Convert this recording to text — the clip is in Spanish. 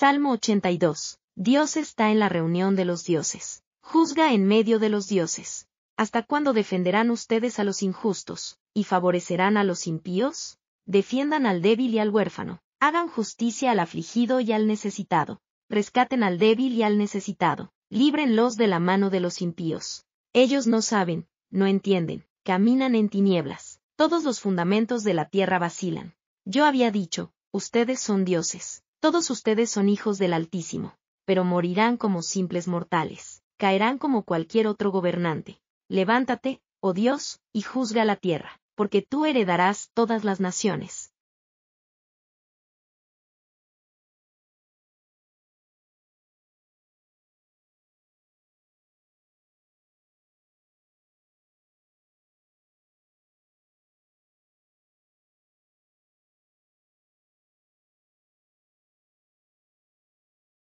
Salmo 82. Dios está en la reunión de los dioses. Juzga en medio de los dioses. ¿Hasta cuándo defenderán ustedes a los injustos, y favorecerán a los impíos? Defiendan al débil y al huérfano. Hagan justicia al afligido y al necesitado. Rescaten al débil y al necesitado. Líbrenlos de la mano de los impíos. Ellos no saben, no entienden, caminan en tinieblas. Todos los fundamentos de la tierra vacilan. Yo había dicho, ustedes son dioses. Todos ustedes son hijos del Altísimo, pero morirán como simples mortales, caerán como cualquier otro gobernante. Levántate, oh Dios, y juzga la tierra, porque tú heredarás todas las naciones.